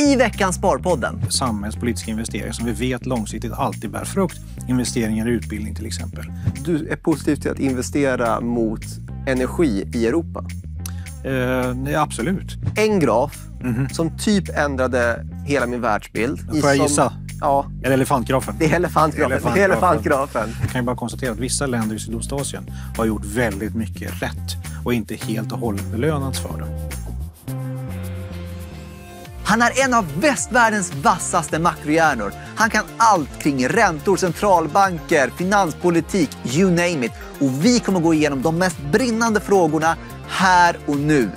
i veckans Sparpodden. Samhällspolitiska investeringar som vi vet långsiktigt alltid bär frukt. Investeringar i utbildning till exempel. Du är positiv till att investera mot energi i Europa? Eh, nej, absolut. En graf mm -hmm. som typ ändrade hela min världsbild. Får jag som... gissa? Ja. Eller elefantgrafen. Det är elefantgrafen. elefantgrafen. elefantgrafen. Jag kan ju bara konstatera att vissa länder i Sydostasien har gjort väldigt mycket rätt och inte helt och hållet belönats för det. Han är en av västvärldens vassaste makrohjärnor. Han kan allt kring räntor, centralbanker, finanspolitik, you name it. Och vi kommer gå igenom de mest brinnande frågorna här och nu.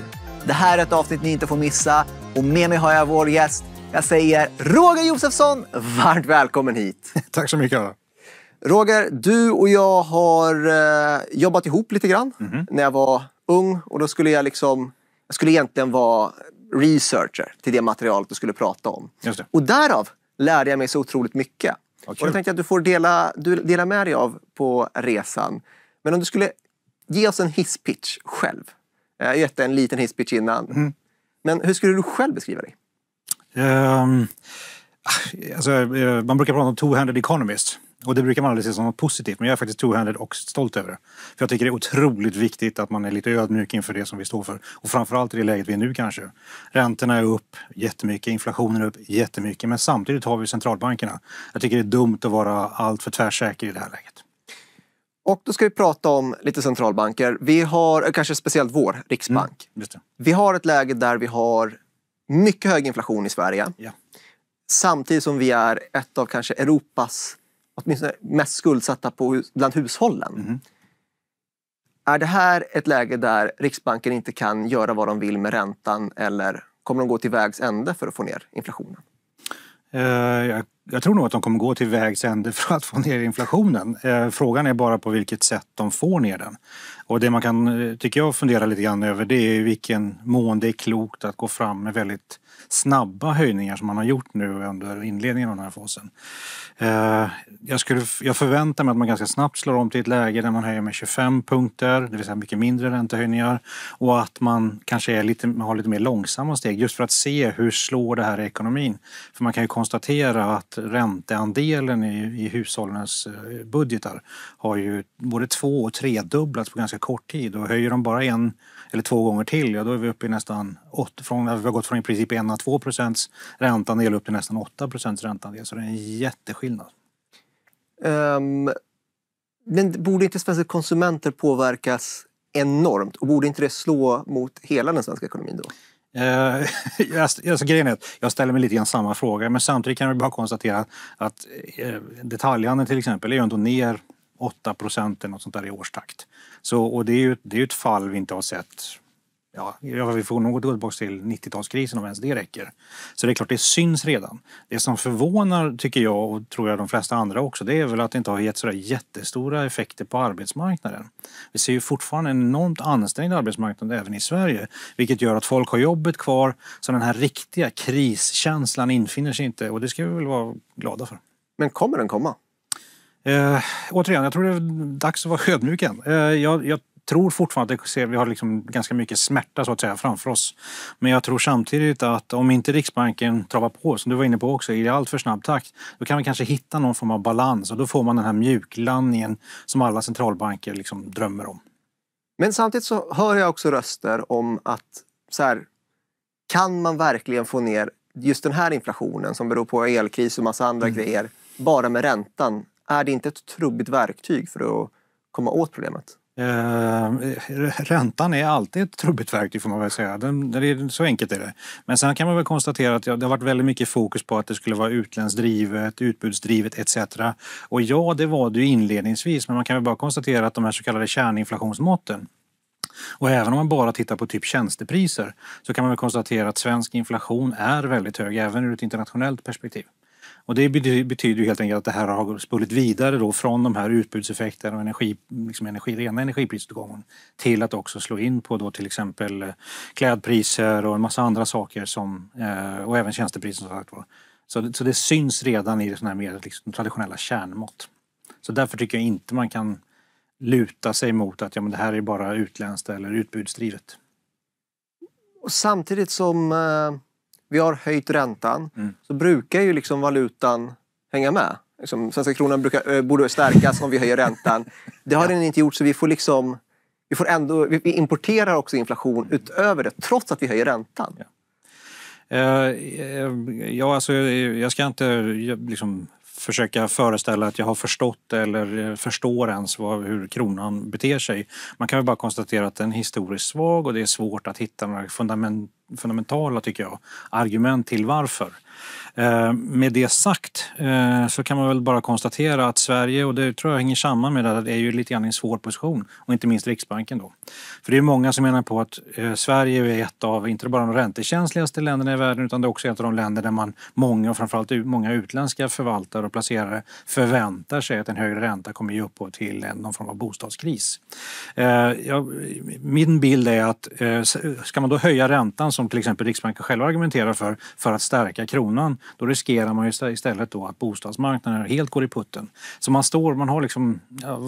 Det här är ett avsnitt ni inte får missa och med mig har jag vår gäst. Jag säger Roger Josefsson, varmt välkommen hit. Tack så mycket. Roger, du och jag har eh, jobbat ihop lite grann mm -hmm. när jag var ung och då skulle jag liksom jag skulle egentligen vara researcher till det materialet du skulle prata om. Och därav lärde jag mig så otroligt mycket. Okay. Och då tänkte jag att du får dela, du dela med dig av på resan. Men om du skulle ge oss en hisspitch själv. Jag har gett en liten hisspitch innan. Mm. Men hur skulle du själv beskriva dig? Um, alltså, eh, man brukar prata om two-handed economist. Och det brukar man aldrig se som något positivt, men jag är faktiskt two-handed och stolt över det. För Jag tycker det är otroligt viktigt att man är lite ödmjuk inför det som vi står för. Och framförallt i det läget vi är nu kanske. Räntorna är upp jättemycket, inflationen är upp jättemycket, men samtidigt har vi centralbankerna. Jag tycker det är dumt att vara alltför tvärsäker i det här läget. Och då ska vi prata om lite centralbanker. Vi har, eh, kanske speciellt vår riksbank. Mm, vi har ett läge där vi har mycket hög inflation i Sverige. Ja. Samtidigt som vi är ett av kanske Europas åtminstone mest skuldsatta på, bland hushållen. Mm. Är det här ett läge där Riksbanken inte kan göra vad de vill med räntan eller kommer de gå till vägs ände för att få ner inflationen? Eh, jag, tror nog att de kommer gå till vägs ände för att få ner inflationen. Eh, frågan är bara på vilket sätt de får ner den. Och det man kan, eh, tycker jag, fundera lite grann över det är i vilken mån det är klokt att gå fram med väldigt snabba höjningar som man har gjort nu under inledningen av den här fasen. Eh, jag, skulle, jag förväntar mig att man ganska snabbt slår om till ett läge där man höjer med 25 punkter, det vill säga mycket mindre räntehöjningar och att man kanske är lite, har lite mer långsamma steg just för att se hur slår det här i ekonomin. För man kan ju konstatera att ränteandelen i, i hushållens eh, budgetar har ju både två och tredubblats på ganska kort tid och höjer de bara en eller två gånger till, ja då är vi uppe i nästan 8, från, vi har gått från i princip 1-2 procents räntandel upp till nästan 8 procents ränteandel. Så det är en jätteskillnad. Um, men borde inte svenska konsumenter påverkas enormt och borde inte det slå mot hela den svenska ekonomin då? Eh, alltså, grejen är att jag ställer mig lite grann samma fråga men samtidigt kan vi bara konstatera att eh, detaljhandeln till exempel är ju ändå ner 8 procent eller något sånt där i årstakt. Så, och det är ju det är ett fall vi inte har sett ja, vi får nog gå tillbaka till 90-talskrisen om ens det räcker. Så det är klart, det syns redan. Det som förvånar, tycker jag och tror jag de flesta andra också, det är väl att det inte har gett sådär jättestora effekter på arbetsmarknaden. Vi ser ju fortfarande en enormt ansträngd arbetsmarknad även i Sverige, vilket gör att folk har jobbet kvar, så den här riktiga kriskänslan infinner sig inte och det ska vi väl vara glada för. Men kommer den komma? Eh, återigen, jag tror det är dags att vara ödmjuk igen. Eh, jag, jag, tror fortfarande att vi har liksom ganska mycket smärta så att säga framför oss. Men jag tror samtidigt att om inte Riksbanken travar på, som du var inne på också, i allt för snabb takt, då kan vi kanske hitta någon form av balans och då får man den här mjuklandningen som alla centralbanker liksom drömmer om. Men samtidigt så hör jag också röster om att så här, kan man verkligen få ner just den här inflationen som beror på elkris och massa andra mm. grejer bara med räntan är det inte ett trubbigt verktyg för att komma åt problemet? Eh, räntan är alltid ett trubbigt verktyg får man väl säga. Den, den är, så enkelt är det. Men sen kan man väl konstatera att det har varit väldigt mycket fokus på att det skulle vara utländskt utbudsdrivet etc. Och ja, det var det ju inledningsvis, men man kan väl bara konstatera att de här så kallade kärninflationsmåtten och även om man bara tittar på typ tjänstepriser så kan man väl konstatera att svensk inflation är väldigt hög, även ur ett internationellt perspektiv. Och det betyder ju helt enkelt att det här har spunnit vidare då från de här utbudseffekterna och energi, liksom energi, rena energiprisuppgången till att också slå in på då till exempel eh, klädpriser och en massa andra saker som, eh, och även tjänstepriser. Som sagt Så, det, så det syns redan i såna här mer liksom traditionella kärnmått. Så därför tycker jag inte man kan luta sig mot att ja, men det här är bara utländskt eller utbudsdrivet. Och samtidigt som eh, vi har höjt räntan, mm. så brukar ju liksom valutan hänga med. Liksom, svenska kronan brukar, eh, borde stärkas om vi höjer räntan. Det har ja. den inte gjort, så vi får liksom... Vi, får ändå, vi importerar också inflation utöver det, trots att vi höjer räntan. Ja. Eh, eh, ja, alltså, jag ska inte liksom, försöka föreställa att jag har förstått eller förstår ens vad, hur kronan beter sig. Man kan väl bara konstatera att den är historiskt svag och det är svårt att hitta några fundament fundamentala tycker jag, argument till varför. Eh, med det sagt eh, så kan man väl bara konstatera att Sverige, och det tror jag hänger samman med det, är ju lite grann i en svår position och inte minst Riksbanken då. För det är många som menar på att eh, Sverige är ett av, inte bara de räntekänsligaste länderna i världen utan det är också ett av de länder där man många och framförallt många utländska förvaltare och placerare förväntar sig att en högre ränta kommer ge upphov till någon form av bostadskris. Min bild är att ska man då höja räntan som till exempel Riksbanken själva argumenterar för, för att stärka kronan då riskerar man ju istället då att bostadsmarknaden helt går i putten. Så man står, man har liksom,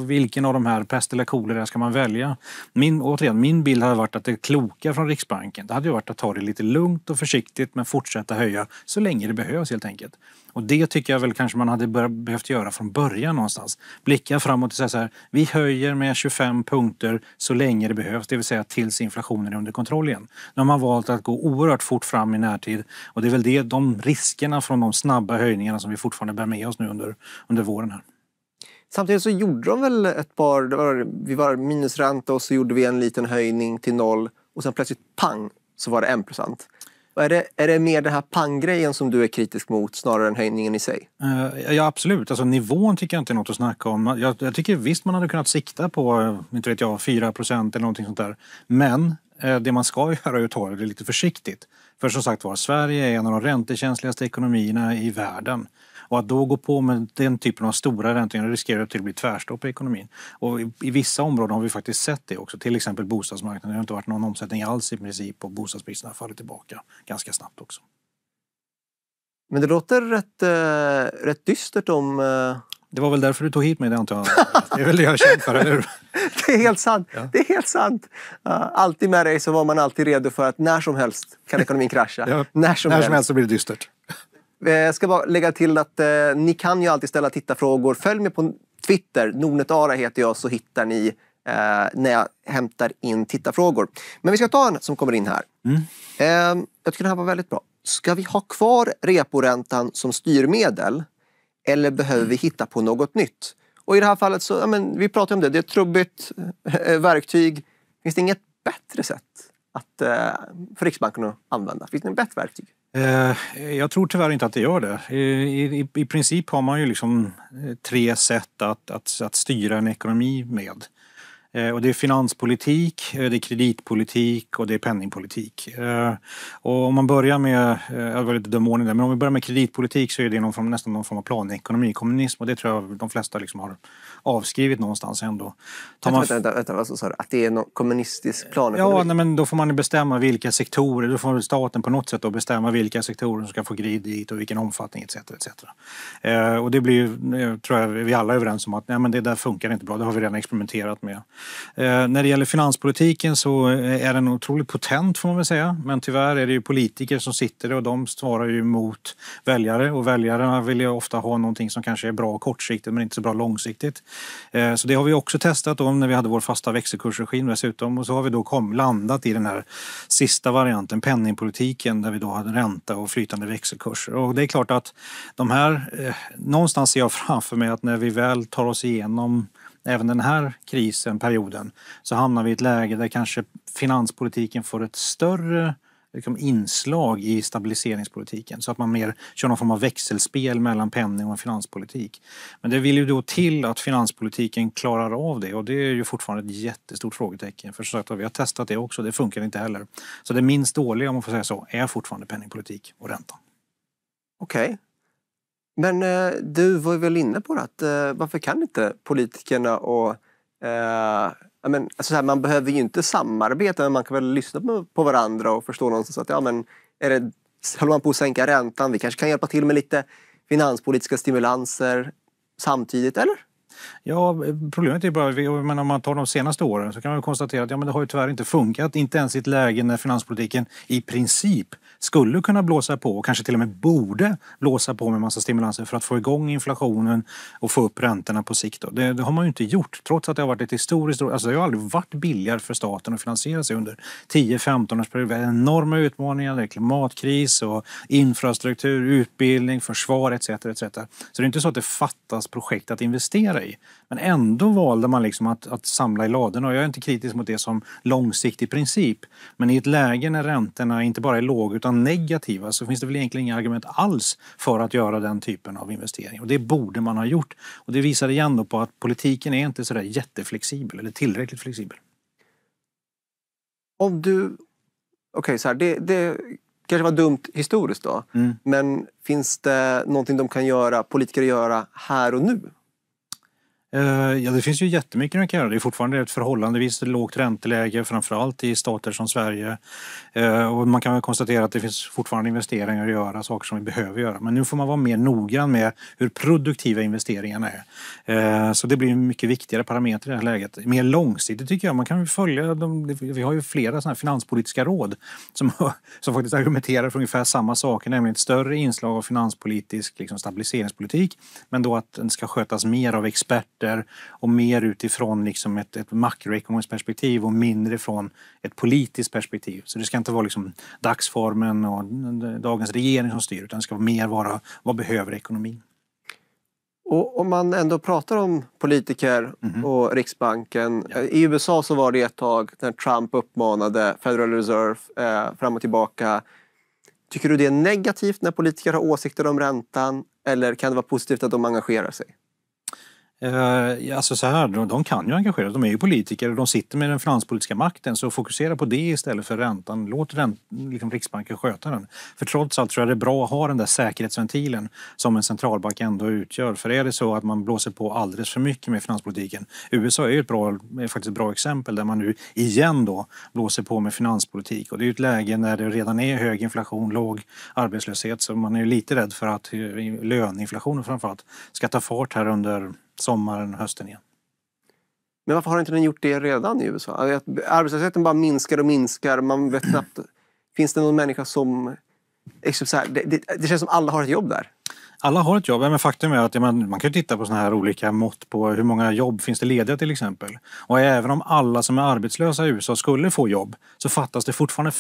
vilken av de här, pest eller kolera, ska man välja? Min, återigen, min bild hade varit att det kloka från Riksbanken, det hade ju varit att ta det lite lugnt och försiktigt men fortsätta höja så länge det behövs helt enkelt. Och det tycker jag väl kanske man hade behövt göra från början någonstans. Blicka framåt och säga så här, vi höjer med 25 punkter så länge det behövs, det vill säga tills inflationen är under kontroll igen. Nu har man valt att gå oerhört fort fram i närtid och det är väl det, de riskerna från de snabba höjningarna som vi fortfarande bär med oss nu under, under våren här. Samtidigt så gjorde de väl ett par, var, vi var minusränta och så gjorde vi en liten höjning till noll och sen plötsligt pang så var det 1 procent är, det, är det mer den här panggrejen som du är kritisk mot snarare än höjningen i sig? Eh, ja absolut, alltså, nivån tycker jag inte är något att snacka om. Jag, jag tycker visst man hade kunnat sikta på eh, inte vet jag, 4 eller någonting sånt där. Men eh, det man ska göra är att ta det lite försiktigt. För som sagt var, Sverige är en av de räntekänsligaste ekonomierna i världen. Och att då gå på med den typen av stora räntor riskerar till att bli tvärstopp i ekonomin. Och i, vissa områden har vi faktiskt sett det också, till exempel bostadsmarknaden. Det har inte varit någon omsättning alls i princip och bostadspriserna har fallit tillbaka ganska snabbt också. Men det låter rätt, eh, rätt dystert om... Eh... Det var väl därför du tog hit mig, det antar jag. Det är väl det jag är för, eller hur? det är helt sant. Ja. Det är helt sant. Uh, alltid med dig så var man alltid redo för att när som helst kan ekonomin krascha. Ja. När, som, när helst. som helst så blir det dystert. Eh, jag ska bara lägga till att eh, ni kan ju alltid ställa tittarfrågor. Följ mig på Twitter. Nordnetara heter jag så hittar ni eh, när jag hämtar in tittarfrågor. Men vi ska ta en som kommer in här. Mm. Eh, jag tycker den här var väldigt bra. Ska vi ha kvar reporäntan som styrmedel? Eller behöver vi hitta på något nytt? Och i det här fallet så, ja, men, vi pratar om det, det är ett trubbigt eh, verktyg. Finns det inget bättre sätt att, eh, för Riksbanken att använda? Finns det något bättre verktyg? Eh, jag tror tyvärr inte att det gör det. I, i, i princip har man ju liksom eh, tre sätt att, att, att styra en ekonomi med. Eh, och det är finanspolitik, eh, det är kreditpolitik och det är penningpolitik. Eh, och om man börjar med, jag var lite dum där, men om vi börjar med kreditpolitik så är det någon form, nästan någon form av planekonomi, kommunism och det tror jag de flesta liksom har avskrivit någonstans ändå. Tar man... Vänta, vänta, vänta vad sa du? Att det är någon kommunistisk planekonomi? Ja, nej, men då får man bestämma vilka sektorer, då får staten på något sätt då bestämma vilka sektorer som ska få kredit och vilken omfattning etc. etc. Och det blir, tror jag vi alla är överens om att nej, men det där funkar inte bra, det har vi redan experimenterat med. Eh, när det gäller finanspolitiken så eh, är den otroligt potent får man väl säga. Men tyvärr är det ju politiker som sitter och de svarar ju mot väljare och väljarna vill ju ofta ha någonting som kanske är bra kortsiktigt men inte så bra långsiktigt. Eh, så det har vi också testat om när vi hade vår fasta växelkursregim dessutom och så har vi då kom, landat i den här sista varianten, penningpolitiken där vi då hade ränta och flytande växelkurser. Och det är klart att de här, eh, någonstans ser jag framför mig att när vi väl tar oss igenom även den här krisen, perioden, så hamnar vi i ett läge där kanske finanspolitiken får ett större liksom, inslag i stabiliseringspolitiken så att man mer kör någon form av växelspel mellan penning och finanspolitik. Men det vill ju då till att finanspolitiken klarar av det och det är ju fortfarande ett jättestort frågetecken. För sagt, vi har testat det också, det funkar inte heller. Så det minst dåliga, om man får säga så, är fortfarande penningpolitik och räntan. Okej, men eh, du var väl inne på det, att eh, varför kan inte politikerna och eh, men, alltså här, man behöver ju inte samarbeta men man kan väl lyssna på, på varandra och förstå någonstans att ja, men, är det, håller man på att sänka räntan, vi kanske kan hjälpa till med lite finanspolitiska stimulanser samtidigt, eller? Ja, problemet är bara, men om man tar de senaste åren så kan man konstatera att ja, men det har ju tyvärr inte funkat. Inte ens i ett läge när finanspolitiken i princip skulle kunna blåsa på och kanske till och med borde blåsa på med massa stimulanser för att få igång inflationen och få upp räntorna på sikt. Det, det, har man ju inte gjort trots att det har varit ett historiskt... Alltså det har aldrig varit billigare för staten att finansiera sig under 10-15 års period. Enorma utmaningar, det är klimatkris och infrastruktur, utbildning, försvar etc. etc. Så det är inte så att det fattas projekt att investera i. Men ändå valde man liksom att, att samla i ladorna. jag är inte kritisk mot det som långsiktig princip. Men i ett läge när räntorna inte bara är låga utan negativa så finns det väl egentligen inga argument alls för att göra den typen av investering. Och det borde man ha gjort. Och det visar igen på att politiken är inte sådär jätteflexibel eller tillräckligt flexibel. Om du... Okej, okay, det, det kanske var dumt historiskt då. Mm. Men finns det någonting de kan göra, politiker göra här och nu Eh, ja, det finns ju jättemycket man kan göra. Det är fortfarande ett förhållandevis lågt ränteläge, framförallt i stater som Sverige. Eh, och man kan väl konstatera att det finns fortfarande investeringar att göra, saker som vi behöver göra. Men nu får man vara mer noggrann med hur produktiva investeringarna är. Eh, så det blir mycket viktigare parameter i det här läget. Mer långsiktigt tycker jag, man kan följa, de, vi har ju flera sådana finanspolitiska råd som, som faktiskt argumenterar för ungefär samma saker, nämligen ett större inslag av finanspolitisk liksom stabiliseringspolitik, men då att den ska skötas mer av experter och mer utifrån liksom ett, ett makroekonomiskt perspektiv och mindre från ett politiskt perspektiv. Så det ska inte vara liksom dagsformen och dagens regering som styr utan det ska mer vara vad behöver ekonomin. Och om man ändå pratar om politiker mm. och Riksbanken. Ja. Eh, I USA så var det ett tag när Trump uppmanade Federal Reserve eh, fram och tillbaka. Tycker du det är negativt när politiker har åsikter om räntan eller kan det vara positivt att de engagerar sig? Eh, alltså så här, de, de kan ju engagera de är ju politiker och de sitter med den finanspolitiska makten. Så fokusera på det istället för räntan. Låt ränt, liksom Riksbanken sköta den. För trots allt tror jag det är bra att ha den där säkerhetsventilen som en centralbank ändå utgör. För är det så att man blåser på alldeles för mycket med finanspolitiken. USA är ju ett bra, är faktiskt ett bra exempel där man nu igen då blåser på med finanspolitik. Och det är ju ett läge när det redan är hög inflation, låg arbetslöshet. Så man är ju lite rädd för att eh, löneinflationen framförallt ska ta fart här under sommaren, hösten igen. Men varför har inte den gjort det redan i USA? arbetslösheten bara minskar och minskar. Man vet mm. knappt. Finns det någon människa som... Så här, det, det, det, känns som alla har ett jobb där. Alla har ett jobb, men faktum är att man, man kan titta på såna här olika mått på hur många jobb finns det lediga till exempel. Och även om alla som är arbetslösa i USA skulle få jobb så fattas det fortfarande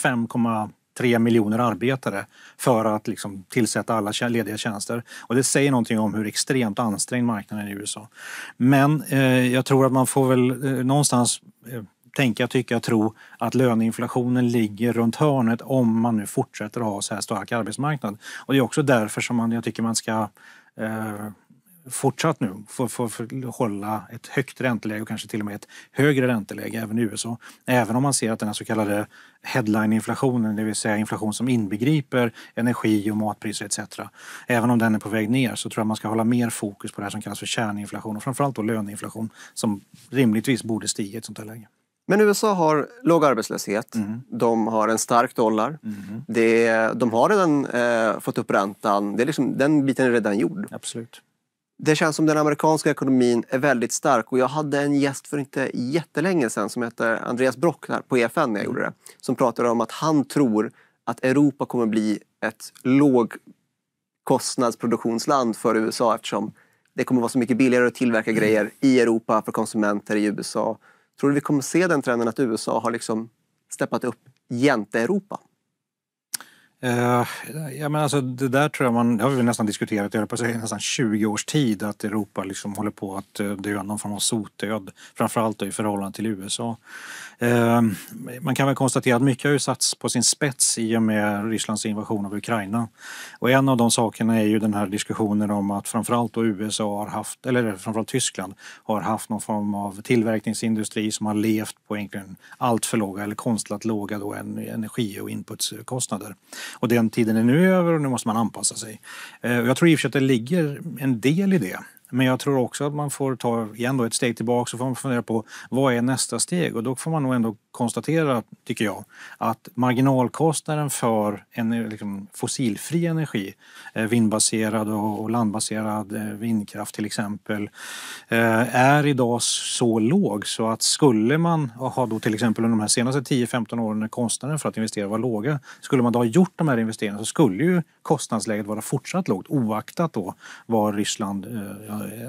tre miljoner arbetare för att liksom tillsätta alla lediga tjänster. Och det säger någonting om hur extremt ansträngd marknaden är i USA. Men eh, jag tror att man får väl eh, någonstans eh, tänka, tycka, och tro att löneinflationen ligger runt hörnet om man nu fortsätter att ha så här stark arbetsmarknad. Och det är också därför som man, jag tycker man ska eh, fortsatt nu får, får, får hålla ett högt ränteläge och kanske till och med ett högre ränteläge även i USA. Även om man ser att den här så kallade headline-inflationen, det vill säga inflation som inbegriper energi och matpriser etc. Även om den är på väg ner så tror jag man ska hålla mer fokus på det här som kallas för kärninflation och framförallt då löneinflation som rimligtvis borde stiga i ett sånt här läge. Men USA har låg arbetslöshet, mm. de har en stark dollar, mm. det, de har redan eh, fått upp räntan. Det är liksom, den biten är redan gjord. Absolut det känns som den amerikanska ekonomin är väldigt stark och jag hade en gäst för inte jättelänge sedan som heter Andreas Brock här på EFN när jag mm. gjorde det. Som pratade om att han tror att Europa kommer bli ett lågkostnadsproduktionsland för USA eftersom det kommer vara så mycket billigare att tillverka mm. grejer i Europa för konsumenter i USA. Tror du vi kommer se den trenden att USA har liksom steppat upp jämte Europa? Eh, ja, men alltså, det där tror jag man, det har vi nästan diskuterat i nästan 20 års tid att Europa liksom håller på att eh, dö någon form av sotdöd. Framförallt i förhållande till USA. Eh, man kan väl konstatera att mycket har satts på sin spets i och med Rysslands invasion av Ukraina. Och en av de sakerna är ju den här diskussionen om att framförallt då USA har haft, eller framförallt Tyskland har haft någon form av tillverkningsindustri som har levt på egentligen allt för låga eller konstlat låga då energi och inputskostnader. Och den tiden är nu över och nu måste man anpassa sig. Eh, jag tror i och för sig att det ligger en del i det. Men jag tror också att man får ta igen då ett steg tillbaka och fundera på vad är nästa steg? Och då får man nog ändå konstatera, tycker jag, att marginalkostnaden för en liksom, fossilfri energi, eh, vindbaserad och landbaserad eh, vindkraft till exempel, eh, är idag så låg så att skulle man ha då till exempel under de här senaste 10-15 åren när kostnaden för att investera var låga, skulle man då ha gjort de här investeringarna så skulle ju kostnadsläget vara fortsatt lågt oaktat då var Ryssland,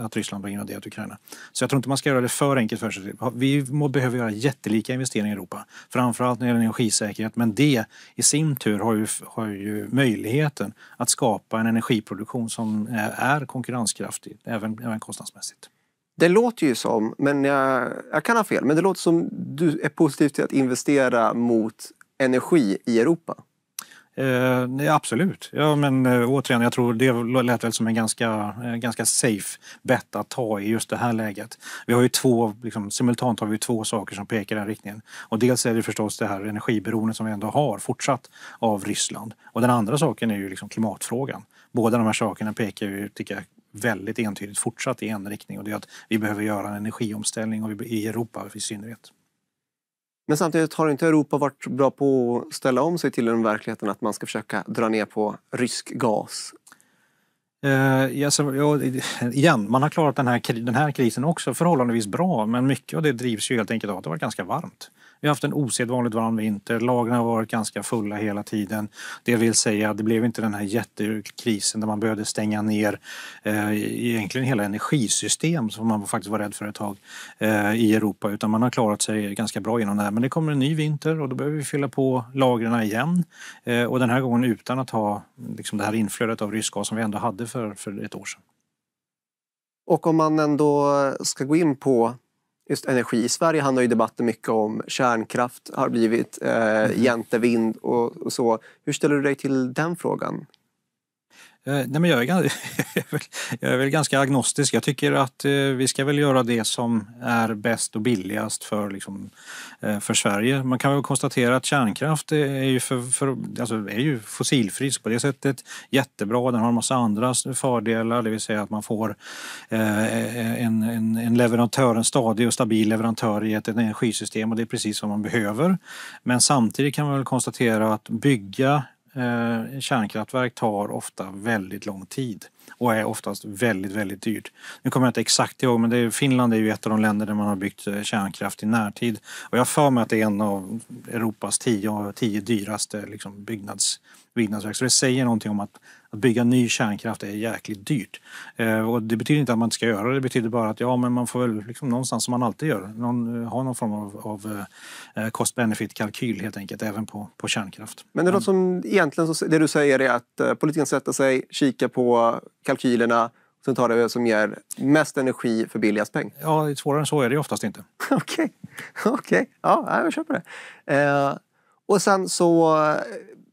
att Ryssland har invaderat Ukraina. Så jag tror inte man ska göra det för enkelt för sig. Vi behöver göra jättelika investeringar Europa. Framförallt när det gäller energisäkerhet. Men det i sin tur har ju, har ju möjligheten att skapa en energiproduktion som är konkurrenskraftig, även, även kostnadsmässigt. Det låter ju som, men jag, jag kan ha fel, men det låter som du är positiv till att investera mot energi i Europa. Eh, absolut. Ja, men eh, återigen, jag tror det lät väl som en ganska, eh, ganska safe bet att ta i just det här läget. Vi har ju två, liksom, simultant har vi två saker som pekar i den riktningen. Och dels är det förstås det här energiberoendet som vi ändå har fortsatt av Ryssland. Och den andra saken är ju liksom klimatfrågan. Båda de här sakerna pekar ju, tycker jag, väldigt entydigt fortsatt i en riktning och det är att vi behöver göra en energiomställning och i Europa i synnerhet. Men samtidigt har inte Europa varit bra på att ställa om sig till den verkligheten att man ska försöka dra ner på rysk gas? Uh, eh, yes, ja, igen, man har klarat den här, den här krisen också förhållandevis bra men mycket av det drivs ju helt enkelt av att det varit ganska varmt. Vi har haft en osedvanligt varm vinter. Lagren har varit ganska fulla hela tiden. Det vill säga, det blev inte den här jättekrisen där man behövde stänga ner eh, egentligen hela energisystem som man faktiskt var rädd för ett tag eh, i Europa. Utan man har klarat sig ganska bra genom det här. Men det kommer en ny vinter och då behöver vi fylla på lagren igen. Eh, och den här gången utan att ha liksom, det här inflödet av rysk gas som vi ändå hade för, för ett år sedan. Och om man ändå ska gå in på just energi. I Sverige handlar ju debatten mycket om kärnkraft har blivit eh, mm-hmm. jäntevind och, och, så. Hur ställer du dig till den frågan? Eh, nej, men jag, är, jag, är väl, ganska agnostisk. Jag tycker att eh, vi ska väl göra det som är bäst och billigast för, liksom, eh, för Sverige. Man kan väl konstatera att kärnkraft är ju, för, för, alltså, är ju fossilfri på det sättet jättebra. Den har en massa andra fördelar, det vill säga att man får en, en, en, leverantör, en stadig och stabil leverantör i ett energisystem och det är precis vad man behöver. Men samtidigt kan man väl konstatera att bygga eh, kärnkraftverk tar ofta väldigt lång tid och är oftast väldigt, väldigt dyrt. Nu kommer jag inte exakt ihåg, men är, Finland är ju ett av de länder där man har byggt eh, kärnkraft i närtid. Och jag för mig att det är en av Europas tio, tio dyraste liksom, byggnads byggnadsverk. Så det säger någonting om att, att bygga ny kärnkraft är jäkligt dyrt. Eh, och det betyder inte att man inte ska göra det, det betyder bara att ja, men man får väl liksom någonstans som man alltid gör, någon, eh, ha någon form av, av eh, eh, cost-benefit-kalkyl helt enkelt, även på, på kärnkraft. Men det låter som egentligen så, det du säger är att eh, politiken sätter sig, kika på kalkylerna sen tar det som ger mest energi för billigast peng? Ja, svårare än så är det oftast inte. Okej, okay. okay. ja, jag köper det. Eh, och sen så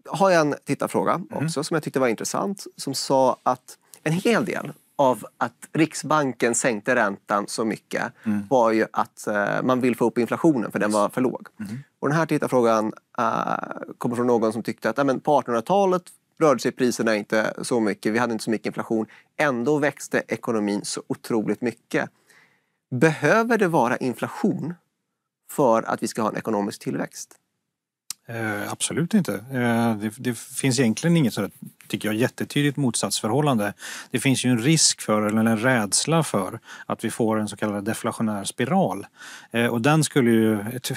har jag en tittarfråga mm. som jag tyckte var intressant. Som sa att en hel del av att Riksbanken sänkte räntan så mycket mm. var ju att eh, man vill få upp inflationen för den var för låg. Mm. Och den här tittarfrågan eh, kommer från någon som tyckte att äh, på 1800-talet rörde sig priserna inte så mycket, vi hade inte så mycket inflation. Ändå växte ekonomin så otroligt mycket. Behöver det vara inflation för att vi ska ha en ekonomisk tillväxt? Eh, absolut inte. Eh, det, det, finns egentligen inget sådär, tycker jag, jättetydligt motsatsförhållande. Det finns ju en risk för, eller en rädsla för, att vi får en så kallad deflationär spiral. Eh, och den skulle ju,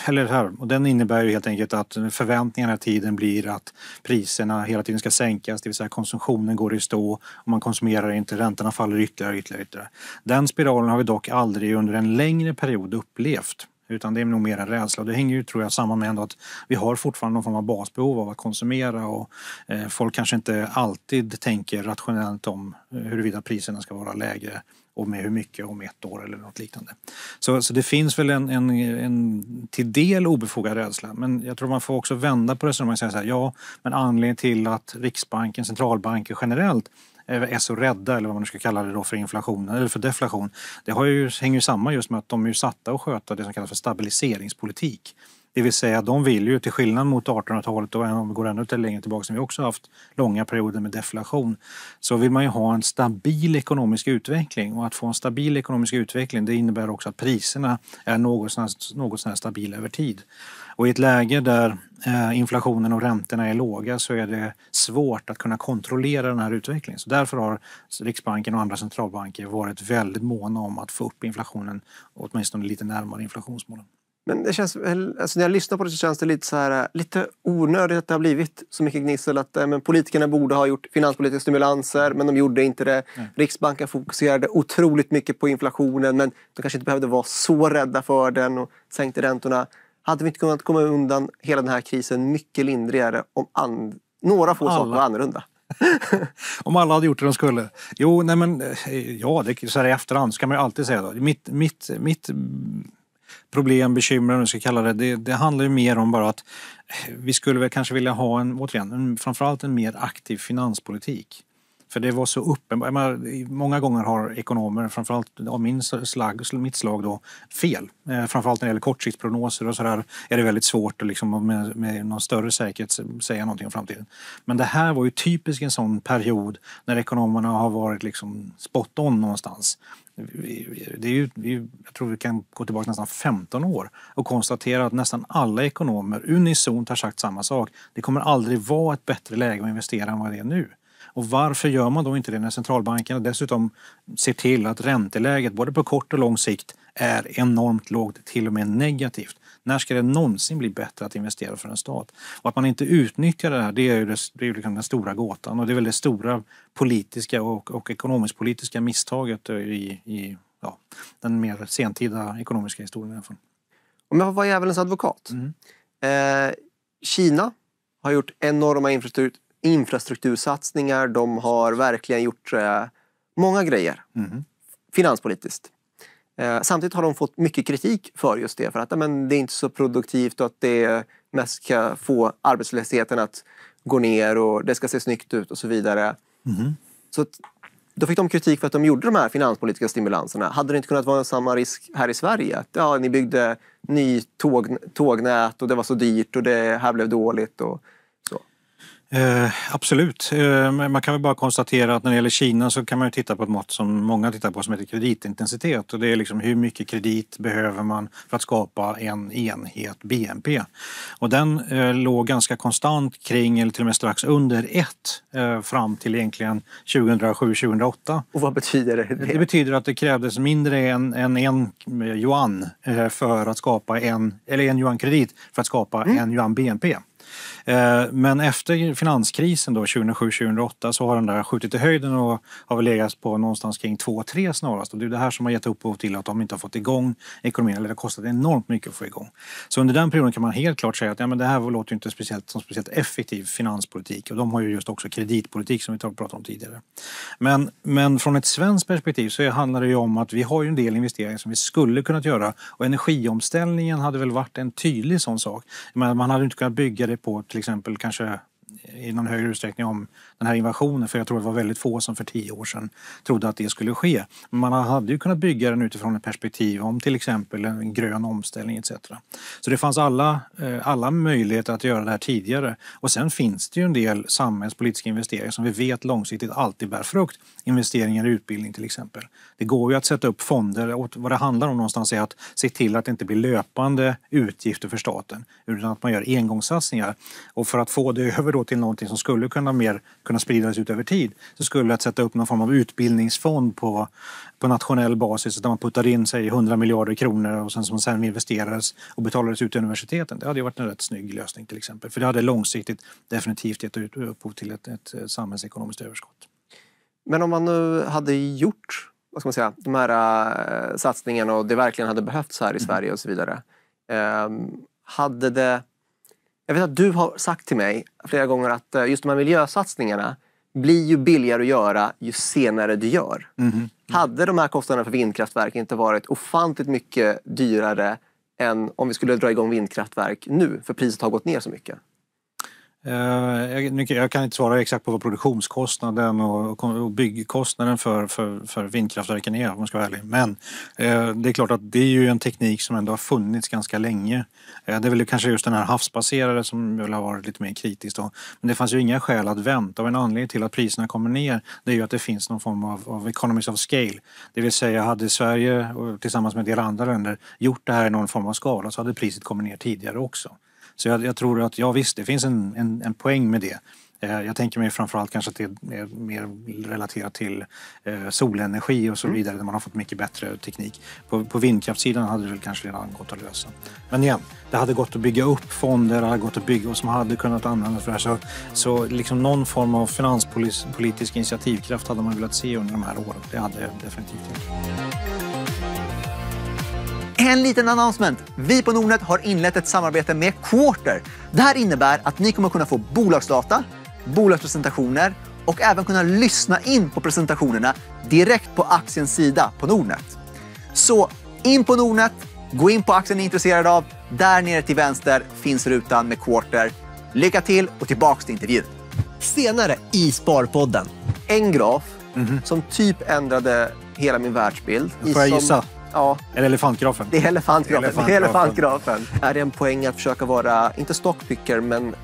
eller här, och den innebär ju helt enkelt att förväntningarna hela tiden blir att priserna hela tiden ska sänkas, det vill säga konsumtionen går i stå, och man konsumerar inte, räntorna faller ytterligare, ytterligare, ytterligare. Den spiralen har vi dock aldrig under en längre period upplevt. Utan det är nog mer en rädsla. det hänger ju tror jag samman med att vi har fortfarande någon form av basbehov av att konsumera och eh, folk kanske inte alltid tänker rationellt om eh, huruvida priserna ska vara lägre och med hur mycket om ett år eller något liknande. Så, så det finns väl en, en, en till del obefogad rädsla. Men jag tror man får också vända på resonemanget och säga så här, ja, men anledningen till att Riksbanken, centralbanker generellt Eh, är så rädda, eller vad man ska kalla det då, för inflation eller för deflation. Det har ju, hänger ju samman just med att de är satta att sköta det som kallas för stabiliseringspolitik. Det vill säga, de vill ju, till skillnad mot 1800-talet och om vi går ännu längre tillbaka, som vi också haft långa perioder med deflation, så vill man ju ha en stabil ekonomisk utveckling. Och att få en stabil ekonomisk utveckling, det innebär också att priserna är något sånär, något sånär stabila över tid. Och i ett läge där eh, inflationen och räntorna är låga så är det svårt att kunna kontrollera den här utvecklingen. Så därför har Riksbanken och andra centralbanker varit väldigt måna om att få upp inflationen åtminstone lite närmare inflationsmålen. Men det känns, alltså när jag lyssnar på det så känns det lite, så här, eh, lite onödigt att det har blivit så mycket gnissel. Att eh, men politikerna borde ha gjort finanspolitiska stimulanser men de gjorde inte det. Nej. Riksbanken fokuserade otroligt mycket på inflationen men de kanske inte behövde vara så rädda för den och sänkte räntorna. Hade vi inte kunnat komma undan hela den här krisen mycket lindrigare om and- några få alla. saker var annorlunda? om alla hade gjort det de skulle. Jo, nej men eh, ja, det, så här i efterhand ska man ju alltid säga. Då. Mitt, mitt, mitt problem, bekymmer, om ska kalla det, det, det handlar ju mer om bara att eh, vi skulle väl kanske vilja ha en, återigen, en, framförallt en mer aktiv finanspolitik. För det var så uppenbart. Många gånger har ekonomer, framförallt av min slag, mitt slag, då, fel. Eh, framförallt när det gäller kortsiktsprognoser och sådär är det väldigt svårt att liksom med, med någon större säkerhet säga någonting om framtiden. Men det här var ju typiskt en sån period när ekonomerna har varit liksom spot on någonstans. Det är ju, jag tror vi kan gå tillbaka nästan 15 år och konstatera att nästan alla ekonomer unisont har sagt samma sak. Det kommer aldrig vara ett bättre läge att investera än vad det är nu. Och varför gör man då inte det när centralbankerna dessutom ser till att ränteläget både på kort och lång sikt är enormt lågt, till och med negativt? När ska det någonsin bli bättre att investera för en stat? Och att man inte utnyttjar det här, det är ju det, det är liksom den stora gåtan och det är väl det stora politiska och, och ekonomisk-politiska misstaget eh, i, i ja, den mer sentida ekonomiska historien. I alla fall. Om jag får vara djävulens advokat. Mm. Eh, Kina har gjort enorma infrastruktur infrastruktursatsningar. De har verkligen gjort eh, många grejer mm. finanspolitiskt. Eh, samtidigt har de fått mycket kritik för just det, för att men, det är inte så produktivt och att det mest ska få arbetslösheten att gå ner och det ska se snyggt ut och så vidare. Mm. Så då fick de kritik för att de gjorde de här finanspolitiska stimulanserna. Hade det inte kunnat vara samma risk här i Sverige? Att, ja, ni byggde ny tåg, tågnät och det var så dyrt och det här blev dåligt. Och, Eh, absolut. Eh, man kan väl bara konstatera att när det gäller Kina så kan man titta på ett mått som många tittar på som heter kreditintensitet. Och det är liksom hur mycket kredit behöver man för att skapa en enhet BNP. Och den eh, låg ganska konstant kring, eller till och med strax under 1 eh, fram till egentligen 2007-2008. Och vad betyder det? Det betyder att det krävdes mindre än, än en eh, yuan eh, för att skapa en, eller en yuan-kredit för att skapa mm. en yuan BNP. Eh, men efter finanskrisen då 2007-2008 så har den där skjutit i höjden och har väl legat på någonstans kring 2-3 snarast. Och det är det här som har gett upphov till att de inte har fått igång ekonomin. Eller det har kostat enormt mycket att få igång. Så under den perioden kan man helt klart säga att ja, men det här låter inte speciellt, som speciellt effektiv finanspolitik. Och de har ju just också kreditpolitik som vi pratade om tidigare. Men, men från ett svenskt perspektiv så handlar det ju om att vi har ju en del investeringar som vi skulle kunnat göra. Och energiomställningen hade väl varit en tydlig sån sak. Men man hade inte kunnat bygga det på till exempel kanske i någon högre utsträckning om den här invasionen för jag tror det var väldigt få som för tio år sedan trodde att det skulle ske. Man hade ju kunnat bygga den utifrån ett perspektiv om till exempel en grön omställning etc. Så det fanns alla, eh, alla möjligheter att göra det här tidigare. Och sen finns det ju en del samhällspolitiska investeringar som vi vet långsiktigt alltid bär frukt. Investeringar i utbildning till exempel. Det går ju att sätta upp fonder och vad det handlar om någonstans är att se till att det inte blir löpande utgifter för staten utan att man gör engångssatsningar. Och för att få det över då till till någonting som skulle kunna, mer, kunna spridas ut över tid så skulle att sätta upp någon form av utbildningsfond på, på nationell basis där man puttar in sig 100 miljarder kronor och sen, som sen investerades och betalades ut till universiteten. Det hade varit en rätt snygg lösning till exempel för det hade långsiktigt definitivt gett upphov till ett, ett samhällsekonomiskt överskott. Men om man nu hade gjort vad ska man säga, de här eh, satsningarna och det verkligen hade behövts här i mm. Sverige och så vidare. Ehm, hade det jag vet att du har sagt till mig flera gånger att eh, just de här miljösatsningarna blir ju billigare att göra ju senare du gör. Mm. Mm. Hade de här kostnaderna för vindkraftverk inte varit ofantligt mycket dyrare än om vi skulle dra igång vindkraftverk nu, för priset har gått ner så mycket? Eh, jag kan inte svara exakt på vad produktionskostnaden och byggkostnaden för, för, för vindkraftverken är om man ska vara ärlig. Men eh, det är klart att det är ju en teknik som ändå har funnits ganska länge. Eh, det är väl kanske just den här havsbaserade som väl har varit lite mer kritisk. Då. Men det fanns ju inga skäl att vänta och en anledning till att priserna kommer ner det är ju att det finns någon form av, av economies of scale. Det vill säga hade Sverige tillsammans med en del andra länder gjort det här i någon form av skala så hade priset kommit ner tidigare också. Så jag, jag, tror att, ja visst, det finns en, en, en poäng med det. Eh, jag tänker mig framförallt kanske att det är mer relaterat till eh, solenergi och så mm. vidare där man har fått mycket bättre teknik. På, på vindkraftssidan hade det väl kanske redan gått att lösa. Men igen, det hade gått att bygga upp fonder, det hade gått att bygga och som hade kunnat användas för det här. Så, så liksom någon form av finanspolitisk initiativkraft hade man velat se under de här åren. Det hade jag definitivt gjort. En liten announcement! Vi på Nordnet har inlett ett samarbete med Quarter. Det här innebär att ni kommer kunna få bolagsdata, bolagspresentationer och även kunna lyssna in på presentationerna direkt på aktiens sida på Nordnet. Så in på Nordnet, gå in på aktien ni är intresserade av. Där nere till vänster finns rutan med Quarter. Lycka till och tillbaka till intervjun. Senare i Sparpodden. En graf mm -hmm. som typ ändrade hela min världsbild. Får jag gissa? Ja. Är det elefantgrafen? Det är elefantgrafen. Det är, elefantgrafen. är det en poäng att försöka vara, inte stockpicker, men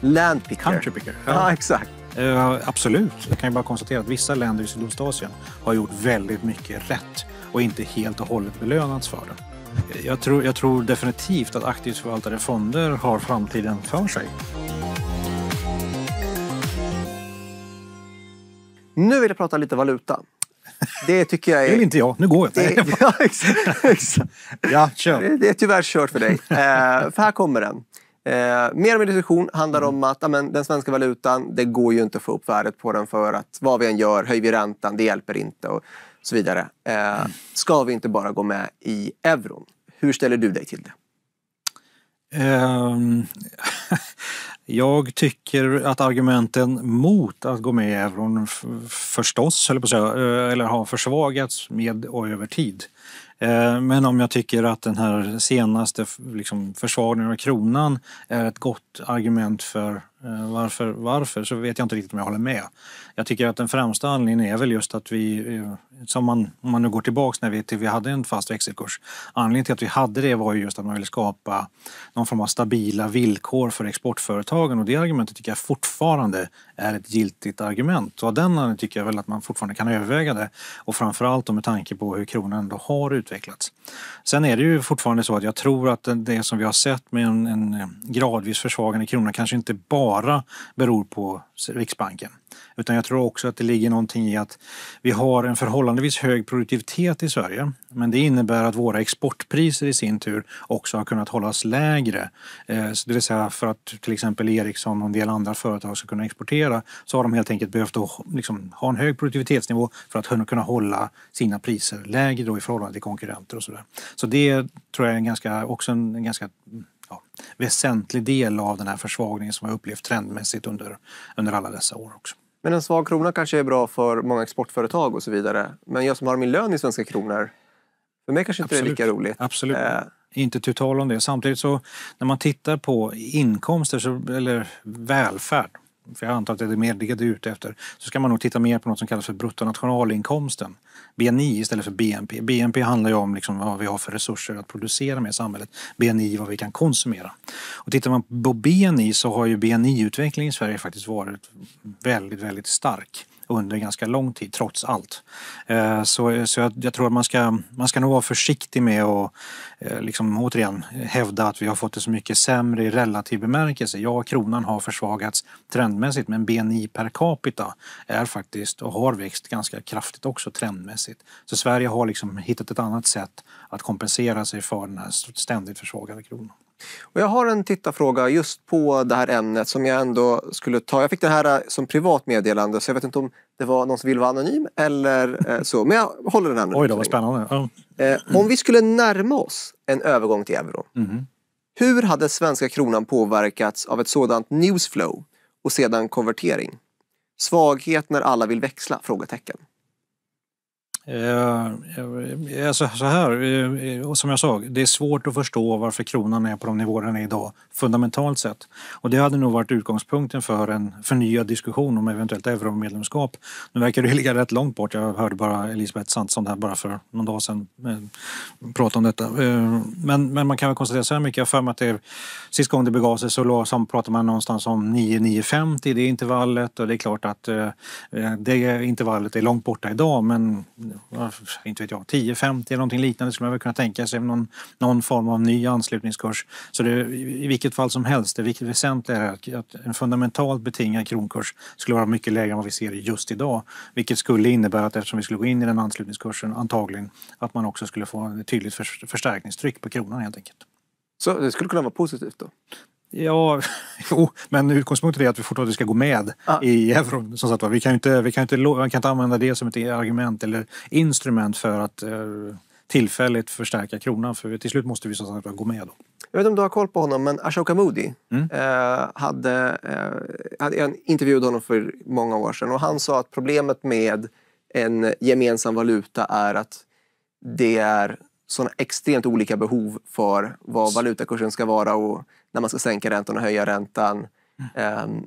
landpicker? Countrypicker. Ja, ja exakt. Uh, absolut. Jag kan ju bara konstatera att vissa länder i Sydostasien har gjort väldigt mycket rätt och inte helt och hållet belönats för det. Jag tror, jag tror definitivt att aktivt förvaltade fonder har framtiden för sig. Nu vill jag prata lite valuta. Det tycker jag är... Det vill inte jag, nu går jag. Det, ja, exakt, exakt. ja, kör. Det, det är tyvärr kört för dig. Eh, för här kommer den. Eh, mer med diskussion handlar mm. om att amen, den svenska valutan, det går ju inte att få upp värdet på den för att vad vi än gör, höjer vi räntan, det hjälper inte och så vidare. Eh, mm. Ska vi inte bara gå med i euron? Hur ställer du dig till det? Um, Jag tycker att argumenten mot att gå med i euron förstås, eller, på säga, eh, eller har försvagats med och över tid. Eh, men om jag tycker att den här senaste liksom, försvagningen av kronan är ett gott argument för Eh, varför, varför så vet jag inte riktigt om jag håller med. Jag tycker att den främsta anledningen är väl just att vi, eh, som man, om man nu går tillbaks när vi, till vi hade en fast växelkurs. Anledningen till att vi hade det var ju just att man ville skapa någon form av stabila villkor för exportföretagen och det argumentet tycker jag fortfarande är ett giltigt argument. Och av den anledningen tycker jag väl att man fortfarande kan överväga det och framförallt med tanke på hur kronan ändå har utvecklats. Sen är det ju fortfarande så att jag tror att det som vi har sett med en, en gradvis försvagande krona kanske inte bara bara beror på Riksbanken. Utan jag tror också att det ligger någonting i att vi har en förhållandevis hög produktivitet i Sverige. Men det innebär att våra exportpriser i sin tur också har kunnat hållas lägre. Eh, det vill säga för att till exempel Ericsson och en del andra företag ska kunna exportera så har de helt enkelt behövt liksom ha en hög produktivitetsnivå för att kunna hålla sina priser lägre då i förhållande till konkurrenter och sådär. Så det tror jag är en ganska, också en, en ganska ja, väsentlig del av den här försvagningen som jag upplevt trendmässigt under, under alla dessa år också. Men en svag krona kanske är bra för många exportföretag och så vidare. Men jag som har min lön i svenska kronor, för mig kanske inte Absolut. det är lika roligt. Absolut. Äh, inte till tal om det. Samtidigt så när man tittar på inkomster så, eller välfärd för jag antar att det är mer det du är ute efter, så ska man nog titta mer på något som kallas för bruttonationalinkomsten. BNI istället för BNP. BNP handlar ju om liksom vad vi har för resurser att producera med i samhället. BNI vad vi kan konsumera. Och tittar man på BNI så har ju BNI-utvecklingen i Sverige faktiskt varit väldigt, väldigt stark under ganska lång tid trots allt. Eh, så, så jag, jag, tror att man ska, man ska nog vara försiktig med att eh, liksom, återigen hävda att vi har fått det så mycket sämre i relativ bemärkelse. Ja, kronan har försvagats trendmässigt men BNI per capita är faktiskt och har växt ganska kraftigt också trendmässigt. Så Sverige har liksom hittat ett annat sätt att kompensera sig för den här ständigt försvagade kronan. Och jag har en tittarfråga just på det här ämnet som jag ändå skulle ta. Jag fick det här eh, som privat meddelande så jag vet inte om det var någon som ville vara anonym eller eh, så. Men jag håller den här nu. Oj då, vad spännande. Oh. Mm. om vi skulle närma oss en övergång till euro. Mm. Hur hade svenska kronan påverkats av ett sådant newsflow och sedan konvertering? Svaghet när alla vill växla? Frågetecken. Eh, eh, så här, eh, som jag sa, det är svårt att förstå varför kronan är på de nivåer den är idag, fundamentalt sett. Och det hade nog varit utgångspunkten för en förnyad diskussion om eventuellt euromedlemskap. Nu verkar det ligga rätt långt bort, jag hörde bara Elisabeth Svantesson här bara för någon dag sedan prata om detta. Men, men man kan väl konstatera så här mycket, jag för mig att det, sist gången det begav sig så, så pratade man någonstans om 9-9,50 i det intervallet och det är klart att det intervallet är långt borta idag men inte vet jag, 10-50 eller någonting liknande skulle man väl kunna tänka sig någon, någon form av ny anslutningskurs. Så det, i vilket fall som helst, det väsentliga är att, att en fundamentalt betingad kronkurs skulle vara mycket lägre än vad vi ser just idag. Vilket skulle innebära att eftersom vi skulle gå in i den anslutningskursen antagligen att man också skulle få ett tydligt förstärkningstryck på kronan helt enkelt. Så det skulle kunna vara positivt då? Ja, jo, men utgångspunkten är att vi fortfarande ska gå med ah. i euron. Som sagt, vi, kan inte, vi, kan inte, vi kan inte använda det som ett argument eller instrument för att eh, tillfälligt förstärka kronan. För till slut måste vi som sagt gå med. Då. Jag vet inte om du har koll på honom, men Ashoka Moody mm. eh, hade, eh, hade, jag intervjuade honom för många år sedan och han sa att problemet med en gemensam valuta är att det är sådana extremt olika behov för vad valutakursen ska vara och när man ska sänka räntan och höja räntan. Mm. Ehm,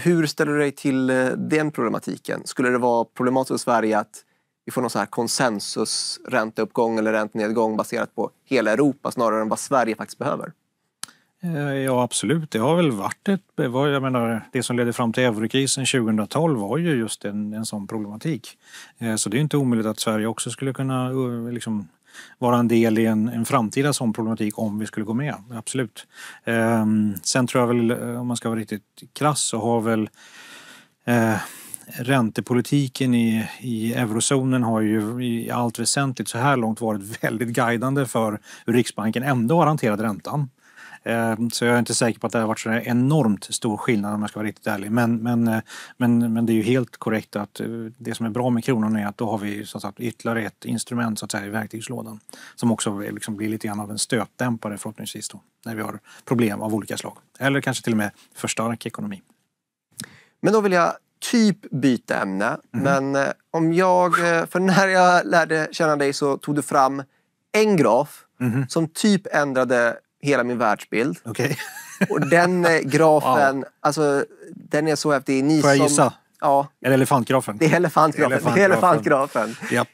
hur ställer du dig till eh, den problematiken? Skulle det vara problematiskt i Sverige att vi får någon så här konsensusränteuppgång eller räntenedgång baserat på hela Europa snarare än vad Sverige faktiskt behöver? Eh, ja absolut, det har väl varit ett... Jag menar, det som ledde fram till eurokrisen 2012 var ju just en, en sån problematik. Eh, så det är inte omöjligt att Sverige också skulle kunna liksom, vara en del i en, en framtida sån problematik om vi skulle gå med. Absolut. Ehm, sen tror jag väl, eh, om man ska vara riktigt krass, så har väl eh, räntepolitiken i, i eurozonen har ju i allt väsentligt så här långt varit väldigt guidande för hur Riksbanken ändå har hanterat räntan. Ehm, så jag är inte säker på att det har varit så enormt stor skillnad om jag ska vara riktigt ärlig. Men, men, eh, men, men det är ju helt korrekt att eh, det som är bra med kronan är att då har vi så sagt, ytterligare ett instrument så att säga, i verktygslådan som också liksom blir lite grann av en stötdämpare förhoppningsvis då, när vi har problem av olika slag. Eller kanske till och med förstärk ekonomi. Men då vill jag typ byta ämne. Mm. Men eh, om jag, för när jag lärde känna dig så tog du fram en graf mm. som typ ändrade hela min världsbild. Okay. och den eh, grafen, wow. alltså, den är så häftig. Ni Får jag som, gissa? Ja. Är det elefantgrafen? Det är elefantgrafen. elefantgrafen. Det är elefantgrafen. Japp.